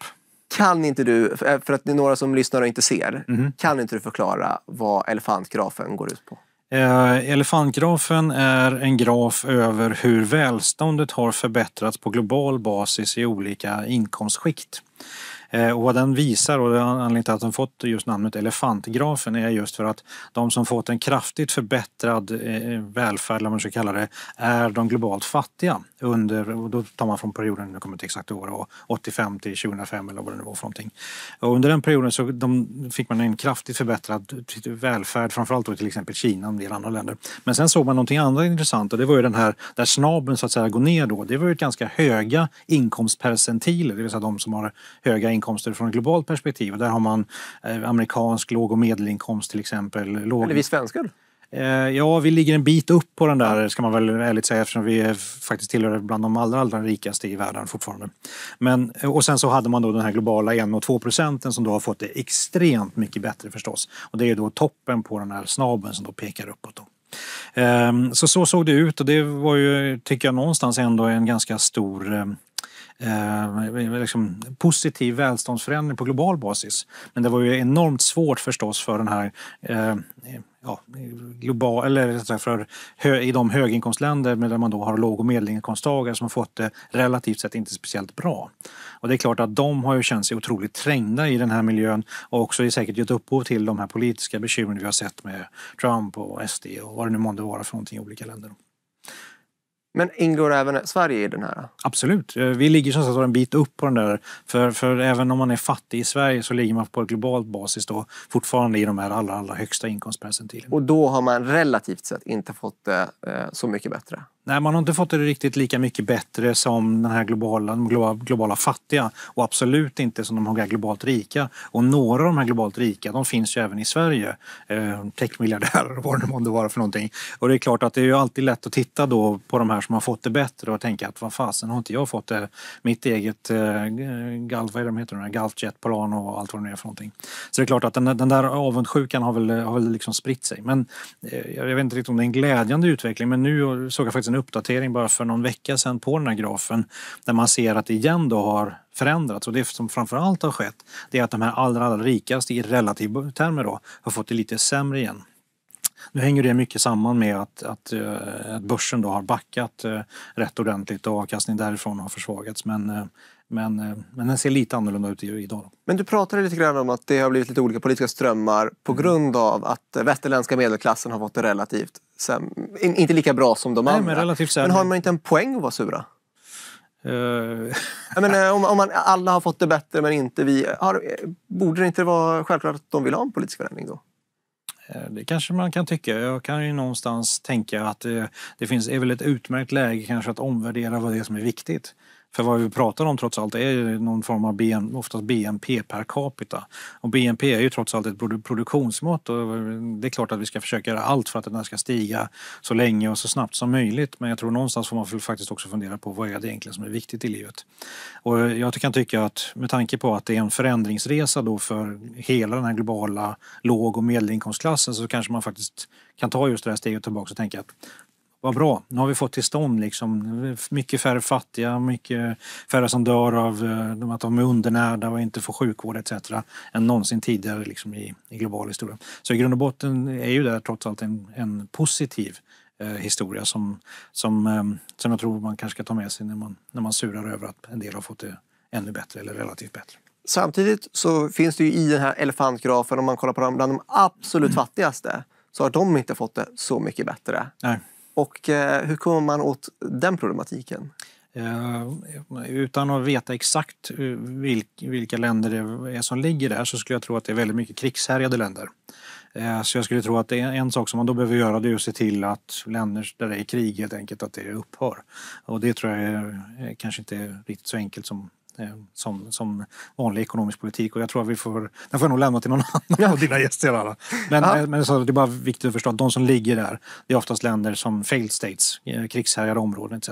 Kan inte du, eh, för att det är några som lyssnar och inte ser, mm. kan inte du förklara vad elefantgrafen går ut på? Eh, elefantgrafen är en graf över hur välståndet har förbättrats på global basis i olika inkomstskikt. Eh, och vad den visar, och anledningen till att den fått just namnet elefantgrafen, är just för att de som fått en kraftigt förbättrad eh, välfärd, eller man ska kalla det, är de globalt fattiga. Under, och då tar man från perioden, nu kommer inte exakt år, 85 till 2005 eller vad det nu var för någonting. Och under den perioden så de, fick man en kraftigt förbättrad typ, välfärd, framförallt då till exempel Kina och en del andra länder. Men sen såg man någonting annat intressant och det var ju den här där snabben så att säga går ner då. Det var ju ganska höga inkomstpercentiler, det vill säga de som har höga inkomster inkomster från ett globalt perspektiv. där har man eh, amerikansk låg och medelinkomst till exempel. Låg... Eller vi svenskar? Eh, ja, vi ligger en bit upp på den där, ska man väl ärligt säga eftersom vi faktiskt tillhör bland de allra, allra rikaste i världen fortfarande. Men, eh, och sen så hade man då den här globala 1 och 2 procenten som då har fått det extremt mycket bättre förstås. Och det är då toppen på den här snabeln som då pekar uppåt. Då. Ehm, så så såg det ut och det var ju, tycker jag, någonstans ändå en ganska stor ehm, eh, liksom positiv välståndsförändring på global basis. Men det var ju enormt svårt förstås för den här eh, ja, global, eller för, hö, i de höginkomstländer där man då har låg och medelinkomsttagare som har fått det relativt sett inte speciellt bra. Och det är klart att de har ju känt sig otroligt trängda i den här miljön och också säkert gett upphov till de här politiska bekymren vi har sett med Trump och SD och vad det nu månde vara för någonting i olika länder. Men ingår även Sverige i den här? Absolut. Eh, vi ligger som sagt en bit upp på den där. För, för även om man är fattig i Sverige så ligger man på global basis då fortfarande i de här allra, allra högsta inkomstpercentilen. Och då har man relativt sett inte fått det eh, eh, så mycket bättre? Nej, man har inte fått det riktigt lika mycket bättre som den här globala, de globala, fattiga och absolut inte som de här globalt rika. Och några av de här globalt rika, de finns ju även i Sverige. Eh, Techmiljardärer och vad det månde vara för någonting. Och det är klart att det är ju alltid lätt att titta då på de här som har fått det bättre och tänka att vad fasen har inte jag fått det? Mitt eget eh, Gulf, vad är de heter nu? Gulfjet, Polano och allt vad det nu är för någonting. Så det är klart att den, den där avundsjukan har väl, har väl liksom spritt sig. Men eh, jag vet inte riktigt om det är en glädjande utveckling, men nu såg jag faktiskt en uppdatering bara för någon vecka sedan på den här grafen där man ser att det igen då har förändrats. Och det som framförallt har skett det är att de här allra, allra rikaste i relativa termer då, har fått det lite sämre igen. Nu hänger det mycket samman med att, att, eh, att börsen då har backat eh, rätt ordentligt och avkastningen därifrån har försvagats. Men eh, men, eh, men den ser lite annorlunda ut idag. Men du pratade lite grann om att det har blivit lite olika politiska strömmar på mm. grund av att eh, västerländska medelklassen har fått det relativt, sämre. inte lika bra som de Nej, andra. Men, relativt men har man inte en poäng att vara sura? Eh. Jag menar, om, om man, alla har fått det bättre men inte vi. Har, borde det inte vara självklart att de vill ha en politisk förändring då? Det kanske man kan tycka. Jag kan ju någonstans tänka att det, det finns, är väl ett utmärkt läge kanske att omvärdera vad det är som är viktigt. För vad vi pratar om trots allt är någon form av BN, oftast BNP per capita. Och BNP är ju trots allt ett produktionsmått och det är klart att vi ska försöka göra allt för att den ska stiga så länge och så snabbt som möjligt. Men jag tror någonstans får man faktiskt också fundera på vad är det egentligen som är viktigt i livet? Och jag kan tycka att med tanke på att det är en förändringsresa då för hela den här globala låg och medelinkomstklassen så kanske man faktiskt kan ta just det här steget tillbaka och tänka att vad bra, nu har vi fått till stånd liksom. mycket färre fattiga, mycket färre som dör av eh, att de är undernärda och inte får sjukvård etc. än någonsin tidigare liksom, i, i global historia. Så i grund och botten är ju det trots allt en, en positiv eh, historia som, som, eh, som jag tror man kanske ska ta med sig när man, när man surar över att en del har fått det ännu bättre eller relativt bättre. Samtidigt så finns det ju i den här elefantgrafen, om man kollar på dem, bland de absolut mm. fattigaste så har de inte fått det så mycket bättre. Nej. Och eh, hur kommer man åt den problematiken? Eh, utan att veta exakt eh, vilk, vilka länder det är som ligger där så skulle jag tro att det är väldigt mycket krigshärjade länder. Eh, så jag skulle tro att det är en sak som man då behöver göra det är att se till att länder där det är krig helt enkelt att det upphör. Och det tror jag är, kanske inte är riktigt så enkelt som Eh, som, som vanlig ekonomisk politik. Och jag tror att vi får, den får jag nog lämna till någon annan av dina gäster. Alla. Men, eh, men så, det är bara viktigt att förstå att de som ligger där, det är oftast länder som failed states, eh, krigshärjade områden etc.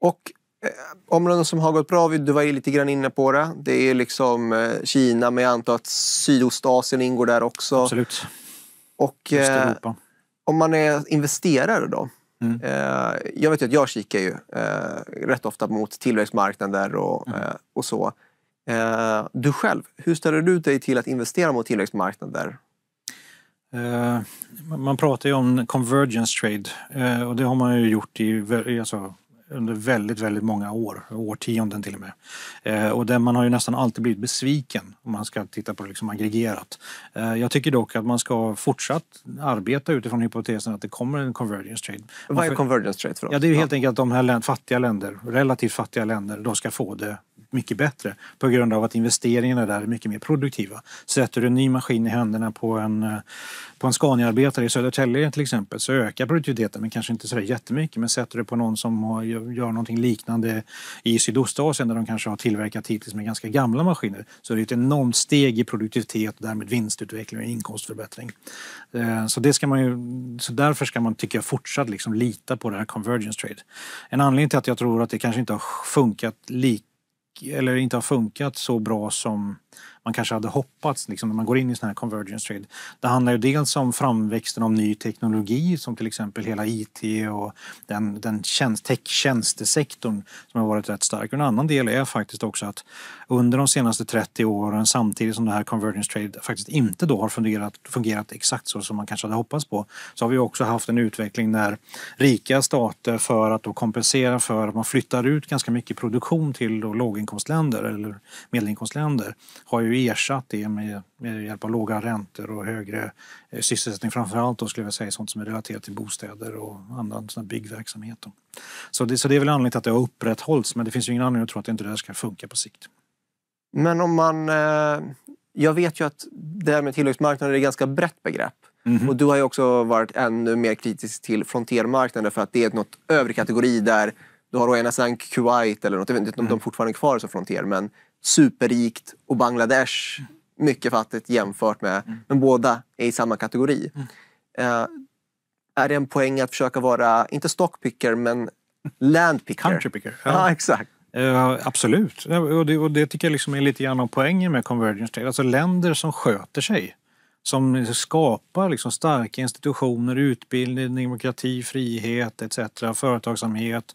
Och eh, områden som har gått bra, du var ju lite grann inne på det. Det är liksom eh, Kina, men jag antar att Sydostasien ingår där också. Absolut. Och eh, om man är investerare då? Mm. Eh, jag vet ju att jag kikar ju eh, rätt ofta mot tillväxtmarknader och, mm. eh, och så. Eh, du själv, hur ställer du dig till att investera mot tillväxtmarknader? Eh, man pratar ju om convergence trade och det har man ju gjort i alltså, under väldigt, väldigt många år, årtionden till och med. Eh, och där man har ju nästan alltid blivit besviken om man ska titta på det liksom aggregerat. Eh, jag tycker dock att man ska fortsatt arbeta utifrån hypotesen att det kommer en convergence trade. Vad är convergence trade för oss? Ja, det är ju helt enkelt att de här fattiga länder, relativt fattiga länder, de ska få det mycket bättre på grund av att investeringarna där är mycket mer produktiva. Sätter du en ny maskin i händerna på en, eh, på en Scania-arbetare i Södertälje till exempel så ökar produktiviteten, men kanske inte så jättemycket. Men sätter du på någon som har, gör någonting liknande i Sydostasien där de kanske har tillverkat hittills med ganska gamla maskiner så är det ett enormt steg i produktivitet och därmed vinstutveckling och inkomstförbättring. Eh, så, det ska man ju, så därför ska man, tycker jag, fortsatt liksom lita på det här convergence trade. En anledning till att jag tror att det kanske inte har funkat lika eller inte har funkat så bra som man kanske hade hoppats liksom, när man går in i sådana här convergence trade. Det handlar ju dels om framväxten av ny teknologi som till exempel hela IT och den, den tjänst, tech-tjänstesektorn som har varit rätt stark. Och en annan del är faktiskt också att under de senaste 30 åren samtidigt som det här convergence trade faktiskt inte då har fungerat, fungerat exakt så som man kanske hade hoppats på så har vi också haft en utveckling där rika stater för att då kompensera för att man flyttar ut ganska mycket produktion till då låginkomstländer eller medelinkomstländer har ju ersatt det med, med hjälp av låga räntor och högre eh, sysselsättning framförallt då skulle jag säga sånt som är relaterat till bostäder och annan sån byggverksamhet. Då. Så, det, så det är väl anledningen till att det har upprätthållits men det finns ju ingen anledning att tro att det inte det ska funka på sikt. Men om man... Eh, jag vet ju att det här med tillväxtmarknader är ett ganska brett begrepp. Mm. Och du har ju också varit ännu mer kritisk till frontiermarknader för att det är något övrig kategori där du har å ena sidan Kuwait eller något, jag vet inte om de fortfarande är kvar som frontier, men superrikt och Bangladesh mycket fattigt jämfört med, mm. men båda är i samma kategori. Mm. Uh, är det en poäng att försöka vara, inte stockpicker, men landpicker? Countrypicker. Ja, ah, exakt. Uh, absolut, och det, och det, tycker jag liksom är lite grann av poängen med convergence. Alltså länder som sköter sig som skapar liksom starka institutioner, utbildning, demokrati, frihet etc. Företagsamhet,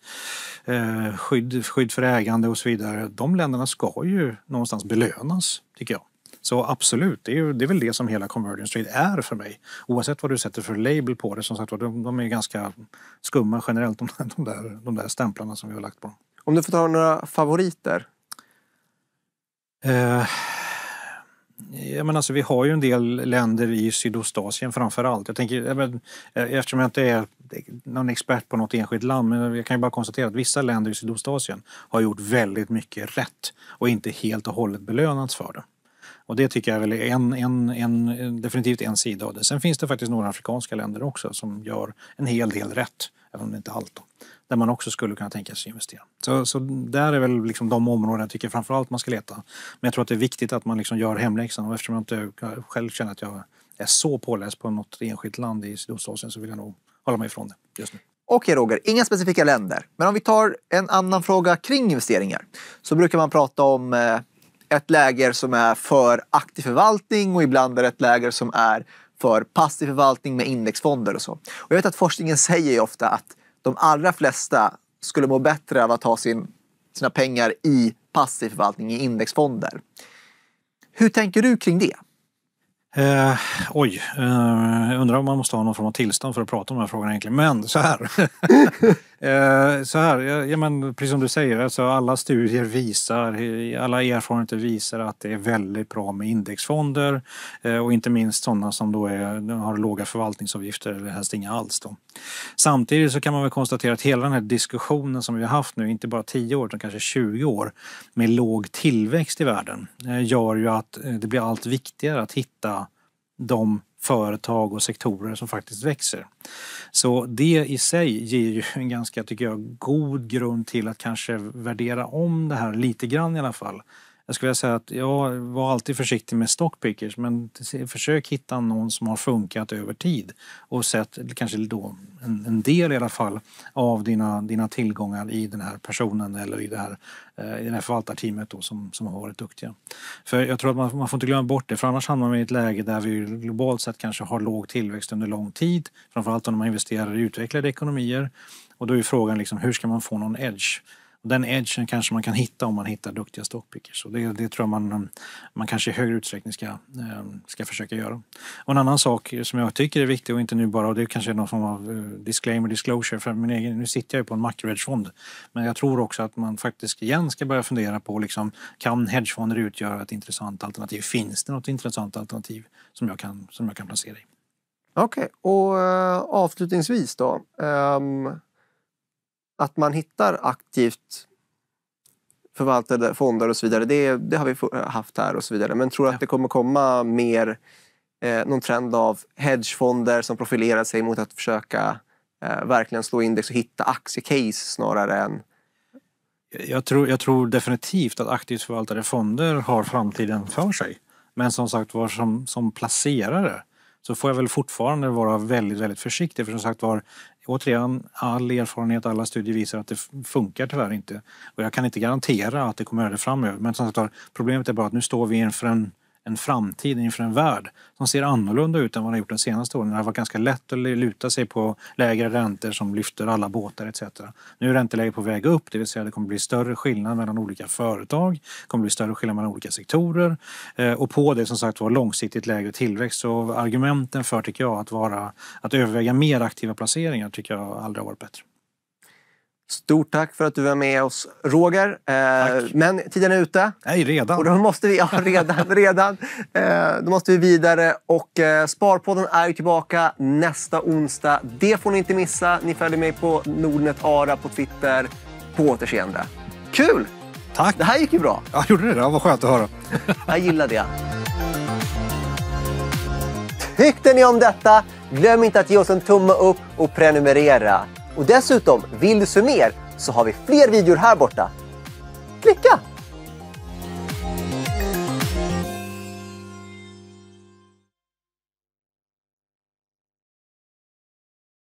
eh, skydd, skydd för ägande och så vidare. De länderna ska ju någonstans belönas, tycker jag. Så absolut, det är, ju, det är väl det som hela Convergence Trade är för mig. Oavsett vad du sätter för label på det. Som sagt de, de är ganska skumma generellt, de, de, där, de där stämplarna som vi har lagt på dem. Om du får ta några favoriter? Eh, Ja, men alltså, vi har ju en del länder i Sydostasien framför allt. Jag tänker, eh, eftersom jag inte är eh, någon expert på något enskilt land men jag kan ju bara konstatera att vissa länder i Sydostasien har gjort väldigt mycket rätt och inte helt och hållet belönats för det. Och det tycker jag väl en, en, en, definitivt en sida av det. Sen finns det faktiskt några afrikanska länder också som gör en hel del rätt, även om det inte är allt. Då där man också skulle kunna tänka sig investera. Så, så där är väl liksom de områden jag tycker framförallt man ska leta. Men jag tror att det är viktigt att man liksom gör hemläxan och eftersom jag inte själv känner att jag är så påläst på något enskilt land i Sydostasien så vill jag nog hålla mig ifrån det just nu. Okej Roger, inga specifika länder. Men om vi tar en annan fråga kring investeringar. Så brukar man prata om eh, ett läger som är för aktiv förvaltning och ibland är det ett läger som är för passiv förvaltning med indexfonder och så. Och jag vet att forskningen säger ju ofta att de allra flesta skulle må bättre av att ha sin, sina pengar i passiv förvaltning i indexfonder. Hur tänker du kring det? Eh, oj, eh, jag undrar om man måste ha någon form av tillstånd för att prata om de här frågorna egentligen. Men så här. eh, så här, ja, men, precis som du säger, alltså, alla studier visar, alla erfarenheter visar att det är väldigt bra med indexfonder eh, och inte minst sådana som då är, har låga förvaltningsavgifter eller helst inga alls. Då. Samtidigt så kan man väl konstatera att hela den här diskussionen som vi har haft nu, inte bara 10 år utan kanske 20 år, med låg tillväxt i världen, eh, gör ju att eh, det blir allt viktigare att hitta de företag och sektorer som faktiskt växer. Så det i sig ger ju en ganska, tycker jag, god grund till att kanske värdera om det här lite grann i alla fall jag skulle säga att jag var alltid försiktig med stockpickers men försök hitta någon som har funkat över tid och sett kanske då en, en del i alla fall av dina, dina tillgångar i den här personen eller i det här, eh, i det här förvaltarteamet då som, som har varit duktiga. För jag tror att man, man får inte glömma bort det för annars hamnar man i ett läge där vi globalt sett kanske har låg tillväxt under lång tid. Framförallt om man investerar i utvecklade ekonomier och då är frågan liksom, hur ska man få någon edge? Den edgen kanske man kan hitta om man hittar duktiga stockpickers. Och det, det tror jag man, um, man kanske i högre utsträckning ska, um, ska försöka göra. Och en annan sak som jag tycker är viktig och inte nu bara, och det kanske är någon form av uh, disclaimer, disclosure för min egen, nu sitter jag ju på en makro makrohedgefond. Men jag tror också att man faktiskt igen ska börja fundera på liksom, kan hedgefonder utgöra ett intressant alternativ? Finns det något intressant alternativ som jag kan, som jag kan placera i? Okej, okay. och uh, avslutningsvis då. Um att man hittar aktivt förvaltade fonder och så vidare, det, det har vi haft här och så vidare. Men tror du ja. att det kommer komma mer eh, någon trend av hedgefonder som profilerar sig mot att försöka eh, verkligen slå index och hitta aktiecase snarare än jag tror, jag tror definitivt att aktivt förvaltade fonder har framtiden för sig. Men som sagt var, som, som placerare så får jag väl fortfarande vara väldigt, väldigt försiktig. För som sagt var, återigen, all erfarenhet, alla studier visar att det funkar tyvärr inte. Och jag kan inte garantera att det kommer att göra det framöver. Men som sagt problemet är bara att nu står vi inför en en framtid inför en värld som ser annorlunda ut än vad den gjort de senaste åren. Det har varit ganska lätt att luta sig på lägre räntor som lyfter alla båtar etc. Nu är ränteläget på väg upp, det vill säga det kommer bli större skillnad mellan olika företag, det kommer bli större skillnad mellan olika sektorer eh, och på det som sagt var långsiktigt lägre tillväxt. Så argumenten för, tycker jag, att, vara, att överväga mer aktiva placeringar tycker jag aldrig har varit bättre. Stort tack för att du var med oss, Roger. Eh, men tiden är ute. Nej, redan. Och då måste vi, ja, redan. redan. Eh, då måste vi vidare. Och eh, Sparpodden är ju tillbaka nästa onsdag. Det får ni inte missa. Ni följer mig på Nordnet Ara på Twitter. På återseende. Kul! Tack! Det här gick ju bra. Ja, gjorde det? Vad skönt att höra. Jag gillar det. Tyckte ni om detta? Glöm inte att ge oss en tumme upp och prenumerera. Och dessutom, vill du se mer så har vi fler videor här borta. Klicka!